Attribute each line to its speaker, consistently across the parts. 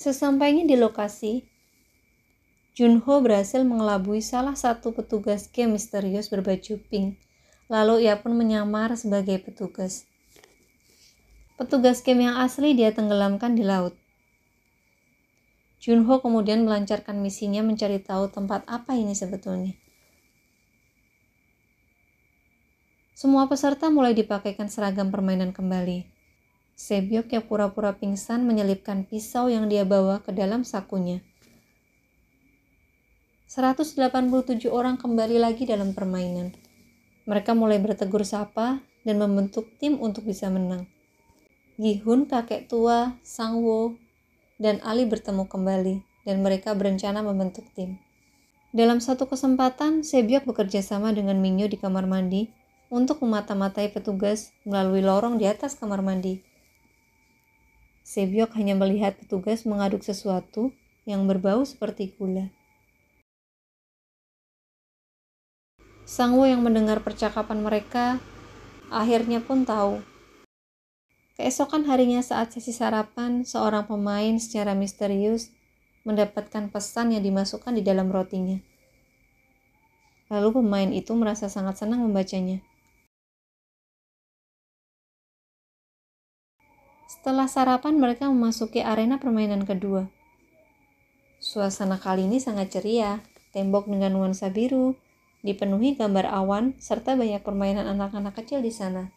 Speaker 1: Sesampainya di lokasi, Junho berhasil mengelabui salah satu petugas game misterius berbaju pink. Lalu ia pun menyamar sebagai petugas. Petugas game yang asli dia tenggelamkan di laut. Junho kemudian melancarkan misinya mencari tahu tempat apa ini sebetulnya. Semua peserta mulai dipakaikan seragam permainan kembali. Sebyok yang pura-pura pingsan menyelipkan pisau yang dia bawa ke dalam sakunya. 187 orang kembali lagi dalam permainan. Mereka mulai bertegur sapa dan membentuk tim untuk bisa menang. Gihun kakek tua, Sangwo, dan Ali bertemu kembali dan mereka berencana membentuk tim. Dalam satu kesempatan, Sebiok bekerja sama dengan Minyo di kamar mandi untuk memata-matai petugas melalui lorong di atas kamar mandi. Sebiok hanya melihat petugas mengaduk sesuatu yang berbau seperti gula. Sangwo yang mendengar percakapan mereka akhirnya pun tahu. Keesokan harinya saat sesi sarapan, seorang pemain secara misterius mendapatkan pesan yang dimasukkan di dalam rotinya. Lalu pemain itu merasa sangat senang membacanya. Setelah sarapan mereka memasuki arena permainan kedua. Suasana kali ini sangat ceria, tembok dengan nuansa biru, dipenuhi gambar awan, serta banyak permainan anak-anak kecil di sana.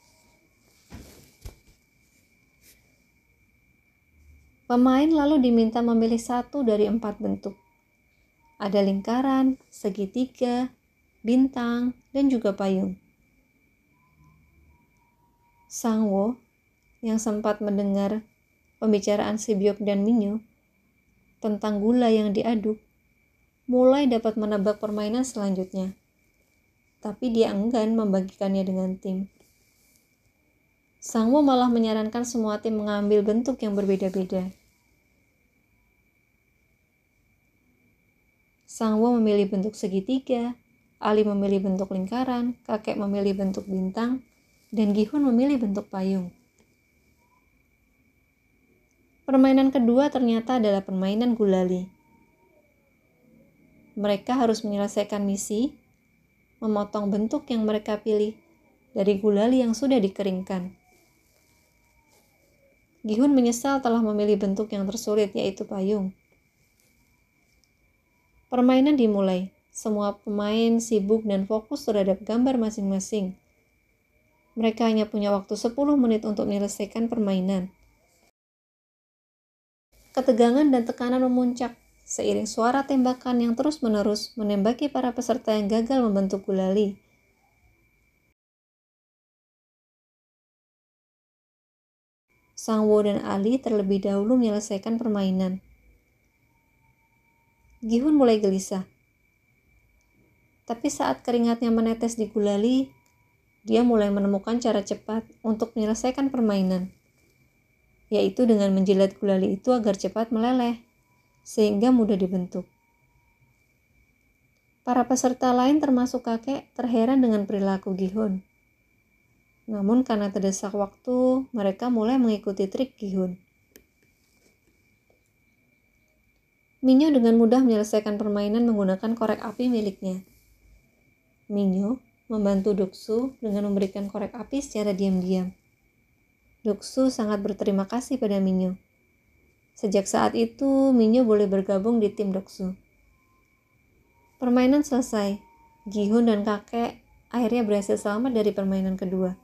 Speaker 1: Pemain lalu diminta memilih satu dari empat bentuk. Ada lingkaran, segitiga, bintang, dan juga payung. Sangwo yang sempat mendengar pembicaraan si Biop dan Minyu tentang gula yang diaduk, mulai dapat menebak permainan selanjutnya. Tapi dia enggan membagikannya dengan tim. Sangwo malah menyarankan semua tim mengambil bentuk yang berbeda-beda. Sangwo memilih bentuk segitiga, Ali memilih bentuk lingkaran, kakek memilih bentuk bintang, dan Gihun memilih bentuk payung. Permainan kedua ternyata adalah permainan gulali. Mereka harus menyelesaikan misi, memotong bentuk yang mereka pilih dari gulali yang sudah dikeringkan. Gihun menyesal telah memilih bentuk yang tersulit, yaitu payung. Permainan dimulai. Semua pemain sibuk dan fokus terhadap gambar masing-masing. Mereka hanya punya waktu 10 menit untuk menyelesaikan permainan. Ketegangan dan tekanan memuncak seiring suara tembakan yang terus-menerus menembaki para peserta yang gagal membentuk gulali. Sang Wo dan Ali terlebih dahulu menyelesaikan permainan. Gihun mulai gelisah. Tapi saat keringatnya menetes di gulali, dia mulai menemukan cara cepat untuk menyelesaikan permainan yaitu dengan menjilat gulali itu agar cepat meleleh, sehingga mudah dibentuk. Para peserta lain termasuk kakek terheran dengan perilaku Gihun. Namun karena terdesak waktu, mereka mulai mengikuti trik Gihun. Minyo dengan mudah menyelesaikan permainan menggunakan korek api miliknya. Minyo membantu Duksu dengan memberikan korek api secara diam-diam. Doksu sangat berterima kasih pada Minyo. Sejak saat itu, Minyo boleh bergabung di tim Doksu. Permainan selesai. Gihun dan kakek akhirnya berhasil selamat dari permainan kedua.